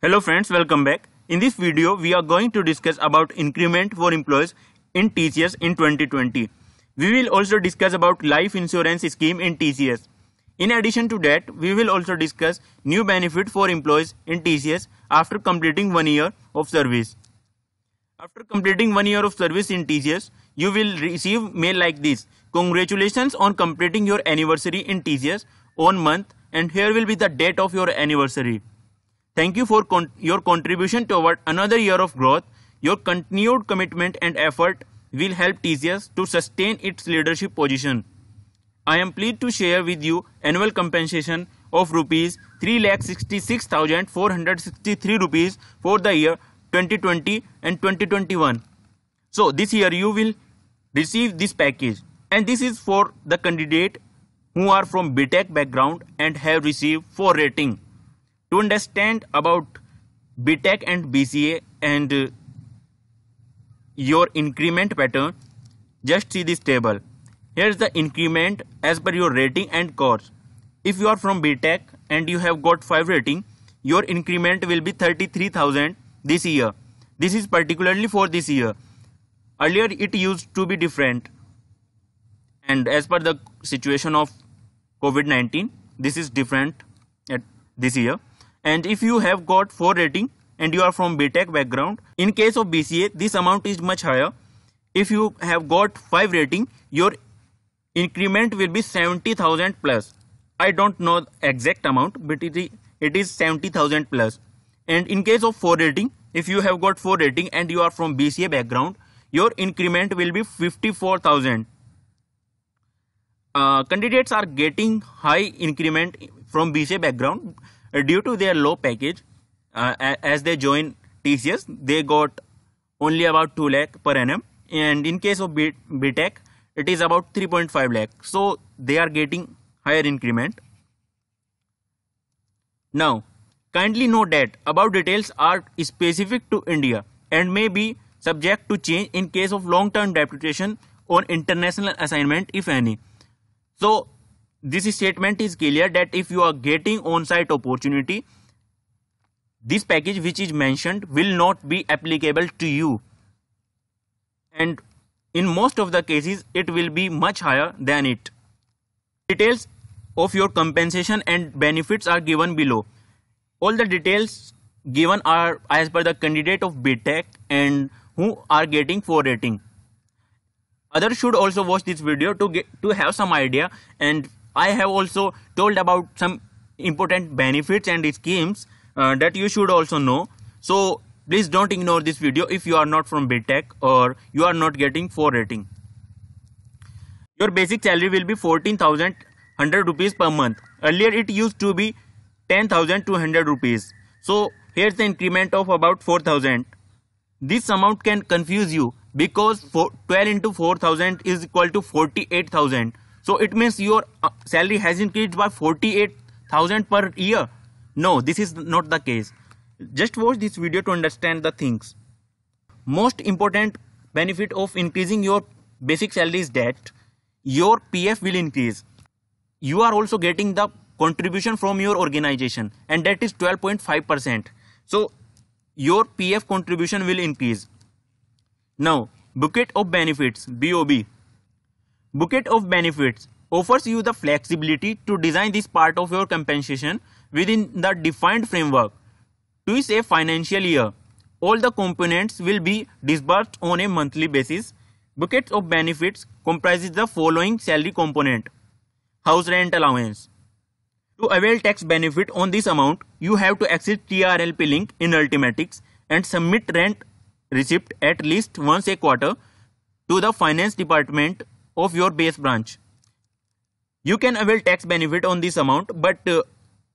Hello friends, welcome back. In this video, we are going to discuss about increment for employees in TCS in 2020. We will also discuss about life insurance scheme in TCS. In addition to that, we will also discuss new benefit for employees in TCS after completing one year of service. After completing one year of service in TCS, you will receive mail like this. Congratulations on completing your anniversary in TCS on month and here will be the date of your anniversary. Thank you for con your contribution toward another year of growth. Your continued commitment and effort will help TCS to sustain its leadership position. I am pleased to share with you annual compensation of rupees 3,66,463 rupees for the year 2020 and 2021. So this year you will receive this package and this is for the candidate who are from BTEC background and have received 4 rating to understand about BTEC and BCA and uh, your increment pattern just see this table here's the increment as per your rating and course if you are from BTEC and you have got 5 rating your increment will be 33000 this year this is particularly for this year earlier it used to be different and as per the situation of covid-19 this is different at this year and if you have got 4 rating and you are from BTech background in case of BCA this amount is much higher if you have got 5 rating your increment will be 70000 plus I don't know exact amount but it is 70000 plus and in case of 4 rating if you have got 4 rating and you are from BCA background your increment will be 54000 uh, candidates are getting high increment from BCA background uh, due to their low package, uh, as they join TCS, they got only about 2 lakh per annum. And in case of B BTEC, it is about 3.5 lakh. So they are getting higher increment. Now, kindly note that about details are specific to India and may be subject to change in case of long-term deputation or international assignment if any. So this statement is clear that if you are getting on-site opportunity, this package which is mentioned will not be applicable to you. And in most of the cases, it will be much higher than it. Details of your compensation and benefits are given below. All the details given are as per the candidate of BTEC and who are getting 4 rating. Others should also watch this video to get to have some idea and I have also told about some important benefits and schemes uh, that you should also know. So please don't ignore this video if you are not from BTech or you are not getting 4 rating. Your basic salary will be 14,100 rupees per month. Earlier it used to be 10,200 rupees. So here's the increment of about 4,000. This amount can confuse you because 12 into 4,000 is equal to 48,000. So it means your uh, salary has increased by 48,000 per year. No, this is not the case. Just watch this video to understand the things. Most important benefit of increasing your basic salary is that your PF will increase. You are also getting the contribution from your organization and that is 12.5%. So your PF contribution will increase. Now, bucket of benefits, BOB, Bucket of benefits offers you the flexibility to design this part of your compensation within the defined framework to a financial year. All the components will be disbursed on a monthly basis. Bucket of benefits comprises the following salary component house rent allowance. To avail tax benefit on this amount, you have to access TRLP link in Ultimatics and submit rent receipt at least once a quarter to the finance department of your base branch. You can avail tax benefit on this amount, but uh,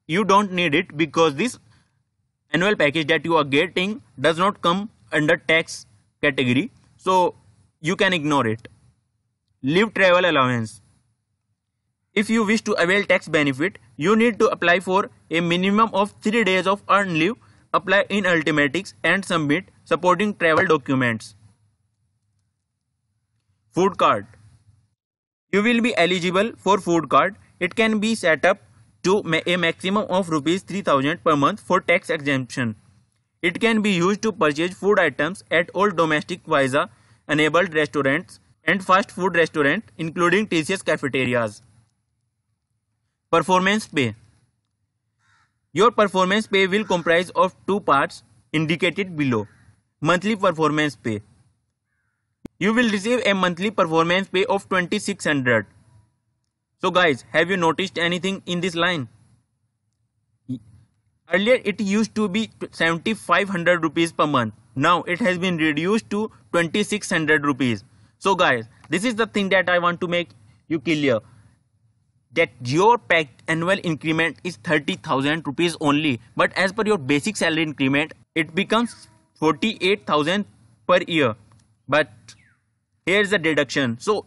you don't need it because this annual package that you are getting does not come under tax category. So you can ignore it. Leave travel allowance. If you wish to avail tax benefit, you need to apply for a minimum of 3 days of earned leave, apply in Ultimatics and submit supporting travel documents. Food card you will be eligible for food card. It can be set up to a maximum of rupees 3000 per month for tax exemption. It can be used to purchase food items at all domestic visa enabled restaurants and fast food restaurants including TCS cafeterias. Performance pay Your performance pay will comprise of two parts indicated below. Monthly performance pay you will receive a monthly performance pay of 2600 so guys have you noticed anything in this line earlier it used to be 7500 rupees per month now it has been reduced to 2600 rupees so guys this is the thing that i want to make you clear that your packed annual increment is 30000 rupees only but as per your basic salary increment it becomes 48000 per year but here's the deduction so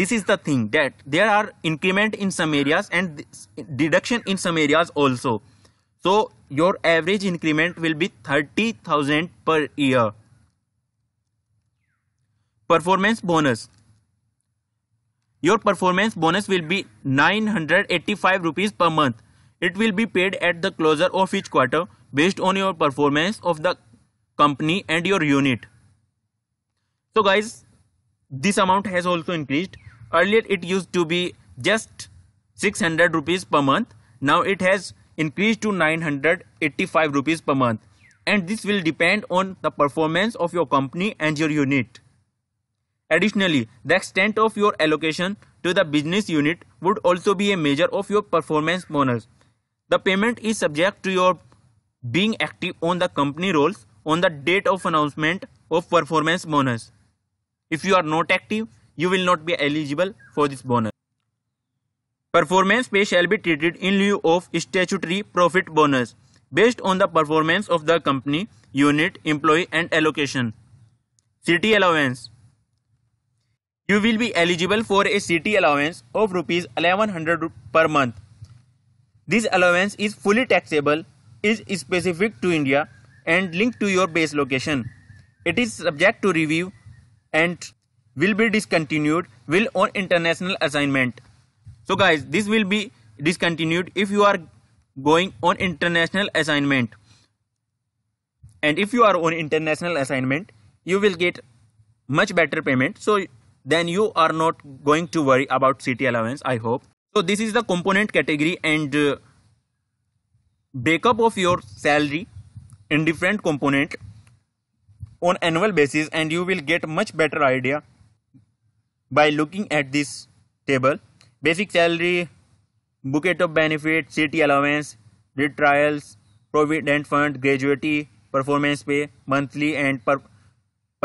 this is the thing that there are increment in some areas and deduction in some areas also so your average increment will be 30000 per year performance bonus your performance bonus will be 985 rupees per month it will be paid at the closure of each quarter based on your performance of the company and your unit so guys this amount has also increased earlier it used to be just 600 rupees per month now it has increased to 985 rupees per month and this will depend on the performance of your company and your unit additionally the extent of your allocation to the business unit would also be a measure of your performance bonus the payment is subject to your being active on the company rolls on the date of announcement of performance bonus if you are not active, you will not be eligible for this bonus. Performance pay shall be treated in lieu of statutory profit bonus based on the performance of the company, unit, employee and allocation. City allowance. You will be eligible for a city allowance of rupees 1100 per month. This allowance is fully taxable, is specific to India and linked to your base location. It is subject to review and will be discontinued will on international assignment so guys this will be discontinued if you are going on international assignment and if you are on international assignment you will get much better payment so then you are not going to worry about city allowance i hope so this is the component category and uh, breakup of your salary in different component on annual basis and you will get much better idea by looking at this table basic salary bucket of benefits city allowance retrials provident fund gratuity performance pay monthly and per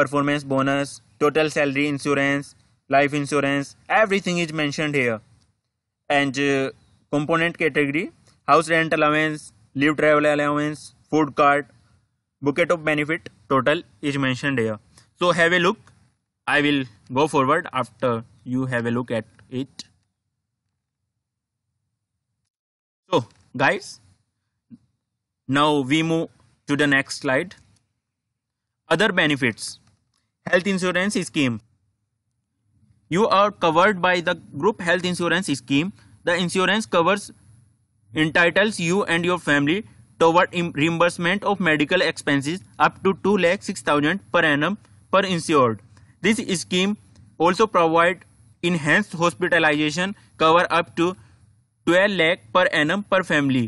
performance bonus total salary insurance life insurance everything is mentioned here and uh, component category house rent allowance leave travel allowance food card bucket of benefit total is mentioned here so have a look i will go forward after you have a look at it so guys now we move to the next slide other benefits health insurance scheme you are covered by the group health insurance scheme the insurance covers entitles you and your family toward reimbursement of medical expenses up to 2 lakh 6000 per annum per insured this scheme also provide enhanced hospitalization cover up to 12 lakh per annum per family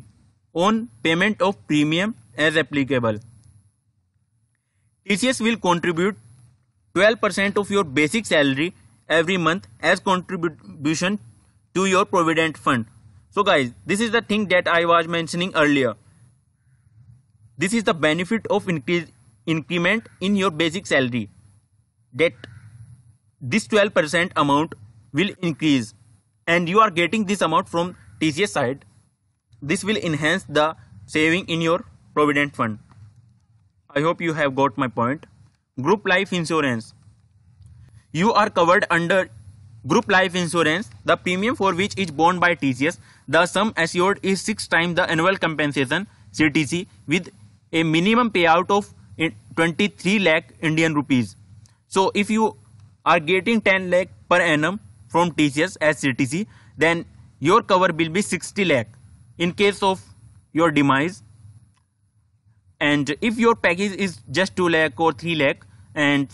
on payment of premium as applicable tcs will contribute 12% of your basic salary every month as contribution to your provident fund so guys this is the thing that i was mentioning earlier this is the benefit of increase increment in your basic salary that this 12% amount will increase and you are getting this amount from TCS side. This will enhance the saving in your provident fund. I hope you have got my point. Group life insurance. You are covered under group life insurance. The premium for which is borne by TCS. The sum assured is 6 times the annual compensation CTC with a minimum payout of eh, 23 lakh Indian rupees. So if you are getting 10 lakh per annum from TCS as CTC, then your cover will be 60 lakh in case of your demise. And if your package is just 2 lakh or 3 lakh, and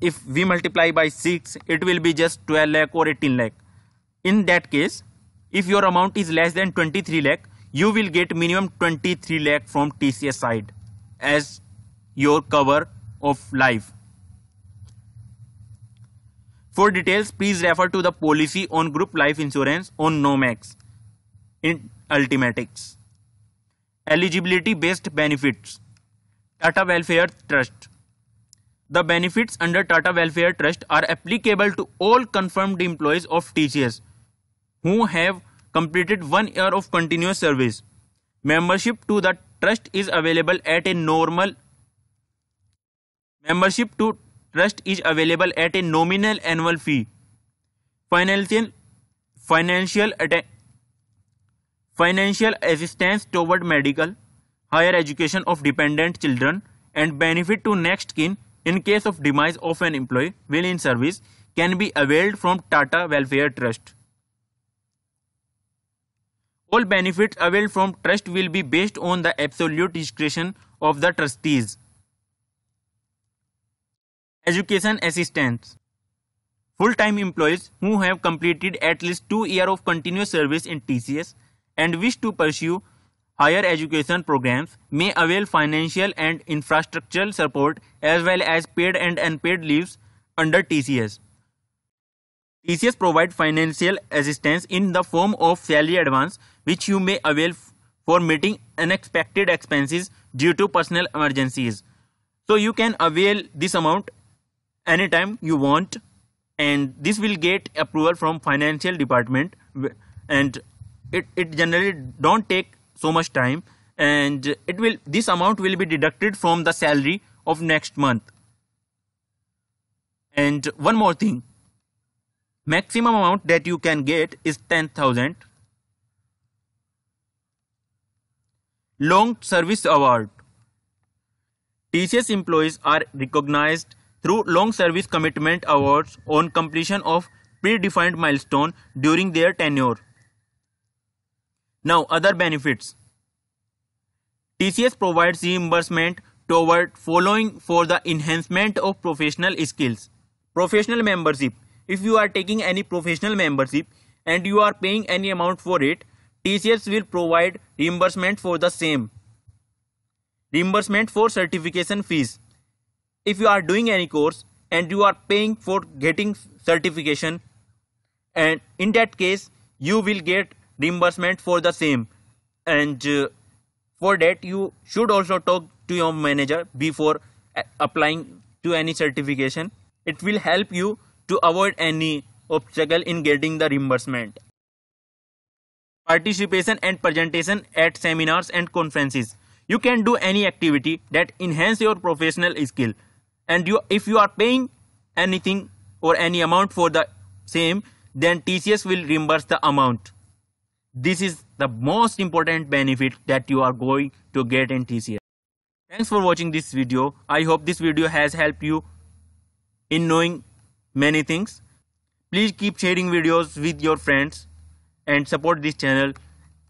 if we multiply by 6, it will be just 12 lakh or 18 lakh. In that case, if your amount is less than 23 lakh, you will get minimum 23 lakh from TCS side as your cover of life. For details, please refer to the policy on group life insurance on Nomex in Ultimatics. Eligibility based benefits Tata Welfare Trust. The benefits under Tata Welfare Trust are applicable to all confirmed employees of TCS who have completed one year of continuous service. Membership to the trust is available at a normal membership to trust is available at a nominal annual fee. Financial financial financial assistance toward medical, higher education of dependent children, and benefit to next kin in case of demise of an employee while in service can be availed from Tata Welfare Trust. All benefits availed from trust will be based on the absolute discretion of the trustees. Education assistance. Full-time employees who have completed at least two years of continuous service in TCS and wish to pursue higher education programs may avail financial and infrastructural support as well as paid and unpaid leaves under TCS. TCS provides financial assistance in the form of salary advance which you may avail for meeting unexpected expenses due to personal emergencies. So you can avail this amount anytime you want and this will get approval from financial department and it, it generally don't take so much time and it will this amount will be deducted from the salary of next month and one more thing maximum amount that you can get is 10000 Long Service Award TCS employees are recognized through Long Service Commitment Awards on completion of predefined milestone during their tenure. Now other benefits. TCS provides reimbursement toward following for the enhancement of professional skills. Professional membership. If you are taking any professional membership and you are paying any amount for it, TCS will provide reimbursement for the same. Reimbursement for certification fees. If you are doing any course and you are paying for getting certification and in that case you will get reimbursement for the same and uh, for that you should also talk to your manager before uh, applying to any certification it will help you to avoid any obstacle in getting the reimbursement participation and presentation at seminars and conferences. You can do any activity that enhance your professional skill. And you, if you are paying anything or any amount for the same, then TCS will reimburse the amount. This is the most important benefit that you are going to get in TCS. Thanks for watching this video. I hope this video has helped you in knowing many things. Please keep sharing videos with your friends and support this channel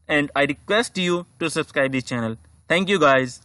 and i request you to subscribe this channel thank you guys